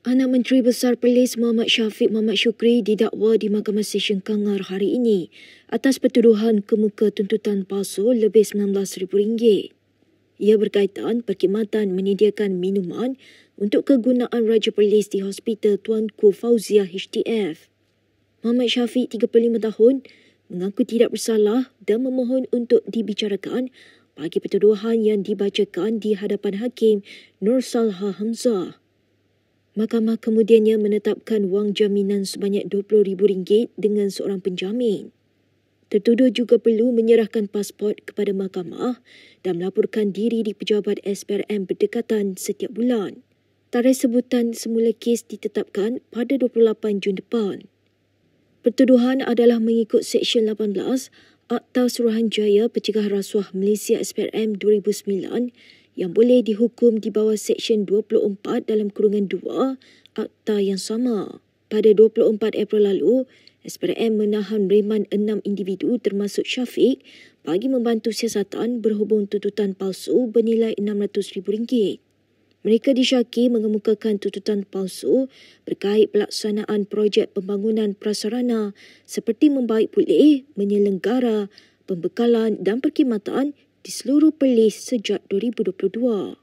Anak Menteri Besar Perlis Muhammad Syafiq Muhammad Syukri didakwa di Mahkamah Sesyen Kangar hari ini atas pertuduhan kemuka tuntutan palsu lebih RM19,000. Ia berkaitan perkhidmatan menyediakan minuman untuk kegunaan Raja Perlis di Hospital Tuan Tuanku Fauziah HTF. Muhammad Syafiq, 35 tahun, mengaku tidak bersalah dan memohon untuk dibicarakan bagi pertuduhan yang dibacakan di hadapan Hakim Nur Salha Hamzah. Mahkamah kemudiannya menetapkan wang jaminan sebanyak RM20,000 dengan seorang penjamin. Tertuduh juga perlu menyerahkan pasport kepada mahkamah dan melaporkan diri di pejabat SPRM berdekatan setiap bulan. Tarikh sebutan semula kes ditetapkan pada 28 Jun depan. Pertuduhan adalah mengikut Seksyen 18 Akta Suruhanjaya Pencegah Rasuah Malaysia SPRM 2009 yang boleh dihukum di bawah Seksyen 24 dalam kurungan 2 Akta yang sama. Pada 24 April lalu, SPRM menahan reman enam individu termasuk Syafiq bagi membantu siasatan berhubung tututan palsu bernilai RM600,000. Mereka disyaki mengemukakan tututan palsu berkait pelaksanaan projek pembangunan prasarana seperti membaik pulih, menyelenggara, pembekalan dan perkhidmatan di seluruh pelis sejak 2022.